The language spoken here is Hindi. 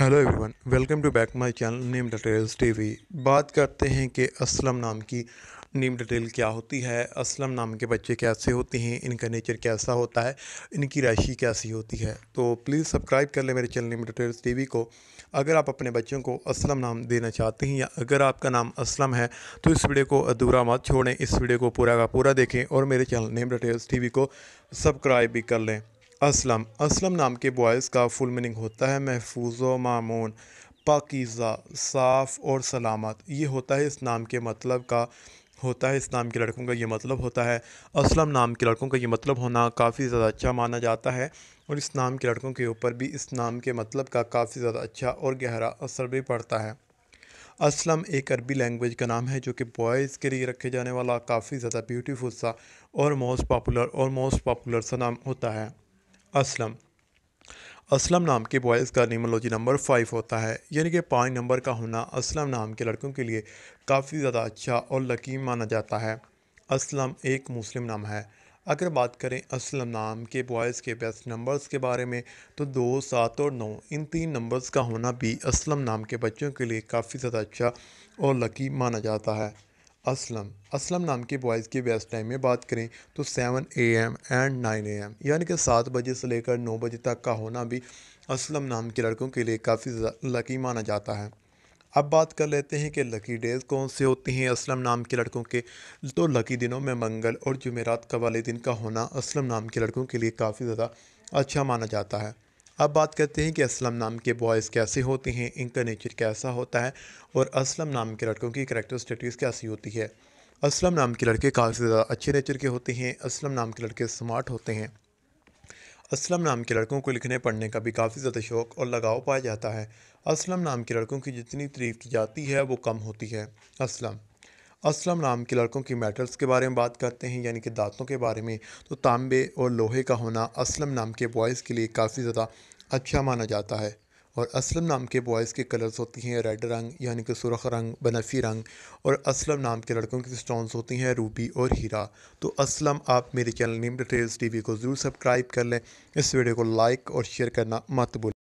hello everyone welcome to back my channel name details TV बात करते हैं कि असलम नाम की नीम डिटेल क्या होती है असलम नाम के बच्चे कैसे होते हैं इनका नेचर कैसा होता है इनकी राशि कैसी होती है तो प्लीज़ सब्सक्राइब कर लें मेरे चैनल नीम डिटेल्स टीवी को अगर आप अपने बच्चों को असलम नाम देना चाहते हैं या अगर आपका नाम असलम है तो इस वीडियो को अधूरा मत छोड़ें इस वीडियो को पूरा का पूरा देखें और मेरे चैनल नीम डिटेल्स टी को सब्सक्राइब भी कर लें असलम असलम नाम के बॉयज़ का फुल मीनिंग होता है महफूज व मामून पाकिज़ा साफ़ और सलामत ये होता है इस नाम के मतलब का होता है इस नाम के लड़कों का ये मतलब होता है असलम नाम के लड़कों का ये मतलब होना काफ़ी ज़्यादा अच्छा माना जाता है और इस नाम के लड़कों के ऊपर भी इस नाम के मतलब का काफ़ी ज़्यादा अच्छा और गहरा असर भी पड़ता है असलम एक अरबी लैंग्वेज का नाम है जो कि बॉयज़ के लिए रखे जाने वाला काफ़ी ज़्यादा ब्यूटीफुल सा और मोस्ट पॉपुलर और मोस्ट पॉपुलर सा नाम होता है असलम असलम नाम के बॉयज़ का नीमोलॉजी नंबर फाइव होता है यानी कि पाँच नंबर का होना असलम नाम के लड़कों के लिए काफ़ी ज़्यादा अच्छा और लकी माना जाता है असलम एक मुस्लिम नाम है अगर बात करें असलम नाम के बॉयज़ के बेस्ट नंबर्स के बारे में तो दो सात और नौ इन तीन नंबर्स का होना भी असलम नाम के बच्चों के लिए काफ़ी ज़्यादा अच्छा और लकी माना जाता है असलम असलम नाम के बॉयज़ के बेस्ट टाइम में बात करें तो seven A M and nine A M यानी कि सात बजे से लेकर नौ बजे तक का होना भी असलम नाम के लड़कों के लिए काफ़ी लकी माना जाता है अब बात कर लेते हैं कि लकी डेज़ कौन से होते हैं असलम नाम के लड़कों के तो लकी दिनों में मंगल और जुमेरात का वाले दिन का होना असलम नाम के लड़कों के लिए काफ़ी ज़्यादा अच्छा माना जाता है अब बात करते हैं कि असलम नाम के बॉयज़ कैसे होते हैं इनका नेचर कैसा होता है और असलम नाम के लड़कों की स्टडीज़ कैसी होती है असलम नाम के लड़के काफ़ी ज़्यादा अच्छे नेचर के होते हैं असलम नाम के लड़के स्मार्ट होते हैं असलम नाम के लड़कों को लिखने पढ़ने का भी काफ़ी ज़्यादा शौक़ और लगाव पाया जाता है असलम नाम के लड़कों की जितनी तरीफ की जाती है वो कम होती है असलम असलम नाम के लड़कों की मेटल्स के बारे में बात करते हैं यानी कि दांतों के बारे में तो तांबे और लोहे का होना असलम नाम के बॉयज़ के लिए काफ़ी ज़्यादा अच्छा माना जाता है और असलम नाम के बॉयज़ के कलर्स होती हैं रेड रंग यानी कि सुरख रंग बनफी रंग और असलम नाम के लड़कों की स्टोन्स होती हैं रूबी और हीरा तो असलम आप मेरे चैनल नीम डिटेल्स टीवी को ज़रूर सब्सक्राइब कर लें इस वीडियो को लाइक और शेयर करना मत भूलें